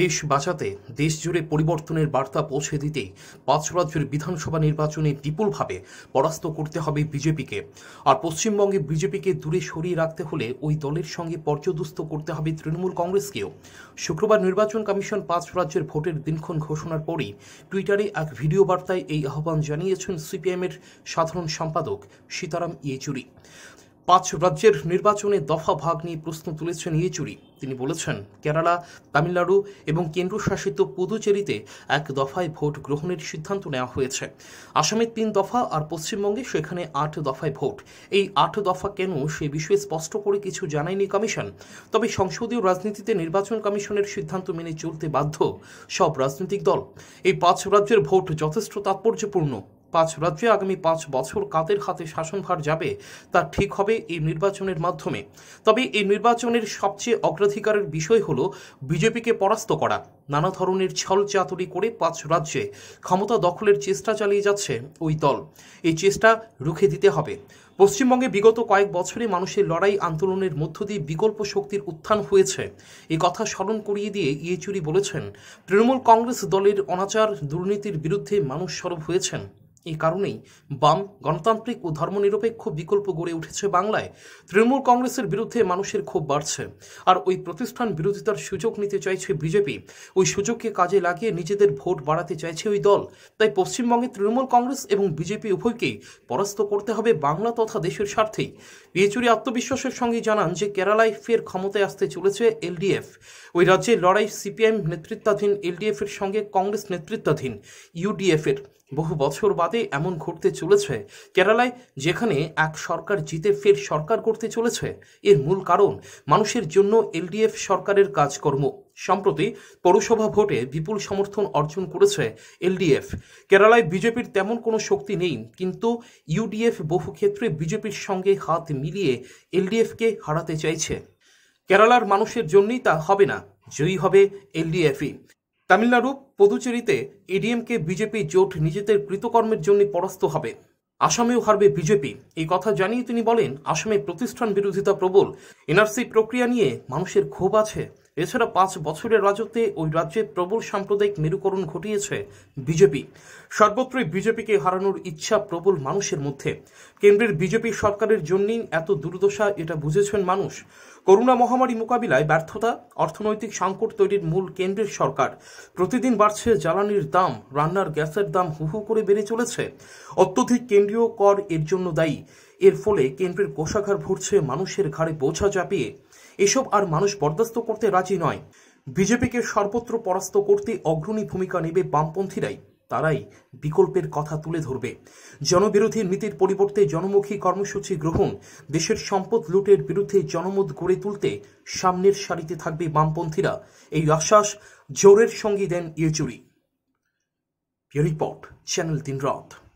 দেশ বাঁচাতে দেশ জুড়ে পরিবর্তনের বার্তা পৌঁছে দিতে পাঁচ রাজ্যের বিধানসভা নির্বাচনে বিপুলভাবে পরাস্ত করতে হবে বিজেপিকে আর পশ্চিমবঙ্গে বিজেপিকে দূরে সরিয়ে রাখতে হলে ওই দলের সঙ্গে পর্যদুস্ত করতে হবে তৃণমূল কংগ্রেসকেও শুক্রবার নির্বাচন কমিশন পাঁচ রাজ্যের ভোটের দিনক্ষণ ঘোষণার পরই টুইটারে এক ভিডিও বার্তায় এই আহ্বান জানিয়েছেন সিপিএমের সাধারণ সম্পাদক সীতারাম ইয়েচুরি পাঁচ রাজ্যের নির্বাচনে দফা ভাগ নিয়ে প্রশ্ন তুলেছেন ইয়েচুরি তিনি বলেছেন কেরালা তামিলনাড়ু এবং কেন্দ্রশাসিত পুদুচেরিতে এক দফায় ভোট গ্রহণের সিদ্ধান্ত নেওয়া হয়েছে আসামে তিন দফা আর পশ্চিমবঙ্গে সেখানে আট দফায় ভোট এই আট দফা কেন সে বিষয়ে স্পষ্ট করে কিছু জানায়নি কমিশন তবে সংসদীয় রাজনীতিতে নির্বাচন কমিশনের সিদ্ধান্ত মেনে চলতে বাধ্য সব রাজনৈতিক দল এই পাঁচ রাজ্যের ভোট যথেষ্ট তাৎপর্যপূর্ণ পাঁচ রাজ্যে আগামী পাঁচ বছর কাদের হাতে শাসনভার যাবে তা ঠিক হবে এই নির্বাচনের মাধ্যমে তবে এই নির্বাচনের সবচেয়ে অগ্রাধিকারের বিষয় হল বিজেপিকে পরাস্ত করা নানা ধরনের ছল চাতুরি করে পাঁচ রাজ্যে ক্ষমতা দখলের চেষ্টা চালিয়ে যাচ্ছে ওই দল এই চেষ্টা রুখে দিতে হবে পশ্চিমবঙ্গে বিগত কয়েক বছরে মানুষের লড়াই আন্দোলনের মধ্য দিয়ে বিকল্প শক্তির উত্থান হয়েছে এ কথা স্মরণ করিয়ে দিয়ে ইয়েচুরি বলেছেন তৃণমূল কংগ্রেস দলের অনাচার দুর্নীতির বিরুদ্ধে মানুষ সরব হয়েছেন এই কারণেই বাম গণতান্ত্রিক ও ধর্মনিরপেক্ষ বিকল্প গড়ে উঠেছে বাংলায় তৃণমূল কংগ্রেসের বিরুদ্ধে মানুষের ক্ষোভ বাড়ছে আর ওই প্রতিষ্ঠান বিরোধিতার সুযোগ নিতে চাইছে বিজেপি ওই সুযোগকে কাজে লাগিয়ে নিজেদের ভোট বাড়াতে চাইছে ওই দল তাই পশ্চিমবঙ্গে তৃণমূল কংগ্রেস এবং বিজেপি উভয়কেই পরাস্ত করতে হবে বাংলা তথা দেশের স্বার্থেই ইয়েচুরি আত্মবিশ্বাসের সঙ্গে জানান যে কেরালায় ফের ক্ষমতায় আসতে চলেছে এলডিএফ ওই রাজ্যে লড়াই সিপিএম নেতৃত্বাধীন এলডিএফ এর সঙ্গে কংগ্রেস নেতৃত্বাধীন ইউডিএফ এর বহু বছর বাদে এমন ঘটতে চলেছে কেরালায় যেখানে এক সরকার জিতে ফের সরকার করতে চলেছে এর মূল কারণ মানুষের জন্য এলডিএফ সরকারের কাজকর্ম সম্প্রতি পৌরসভা ভোটে বিপুল সমর্থন অর্জন করেছে এলডিএফ কেরালায় বিজেপির তেমন কোনো শক্তি নেই কিন্তু ইউডিএফ বহু ক্ষেত্রে বিজেপির সঙ্গে হাত মিলিয়ে এলডিএফকে হারাতে চাইছে কেরালার মানুষের জন্যই তা হবে না জয়ী হবে এলডিএফই তামিলনাড়ু পদুচেরিতে এডিএমকে বিজেপি জোট নিজেদের কৃতকর্মের জন্য পরাস্ত হবে আসামেও হারবে বিজেপি এই কথা জানিয়ে তিনি বলেন আসামে প্রতিষ্ঠান বিরোধিতা প্রবল এনআরসি প্রক্রিয়া নিয়ে মানুষের ক্ষোভ আছে এছাড়া পাঁচ বছরের রাজত্বে ওই রাজ্যে প্রবল সাম্প্রদায়িক মেরুকরণ ঘটিয়েছে বিজেপি সর্বত্রই বিজেপিকে হারানোর ইচ্ছা প্রবল মানুষের মধ্যে কেন্দ্রের বিজেপি সরকারের জন্যই এত দুর্দশা এটা বুঝেছেন মানুষ করোনা মহামারী মোকাবিলায় ব্যর্থতা অর্থনৈতিক সংকট তৈরির মূল কেন্দ্রের সরকার প্রতিদিন বাড়ছে জ্বালানির দাম রান্নার গ্যাসের দাম হুহু করে বেড়ে চলেছে অত্যধিক কেন্দ্রীয় কর এর জন্য দায়ী এর ফলে কেন্দ্রের কোষাঘার ভরছে মানুষের ঘাড়ে বোঝা চাপিয়ে এসব আর মানুষ বরদাস্ত করতে রাজি নয় বিজেপিকে সর্বত্র পরাস্ত করতে অগ্রণী ভূমিকা নেবে বামপন্থীরাই তারাই বিকল্পের কথা তুলে ধরবে জনবিরোধী নীতির পরিবর্তে জনমুখী কর্মসূচি গ্রহণ দেশের সম্পদ লুটের বিরুদ্ধে জনমত গড়ে তুলতে সামনের সারিতে থাকবে বামপন্থীরা এই আশ্বাস জোরের সঙ্গী দেন ইয়েচুরি রিপোর্ট চ্যানেল তিন রথ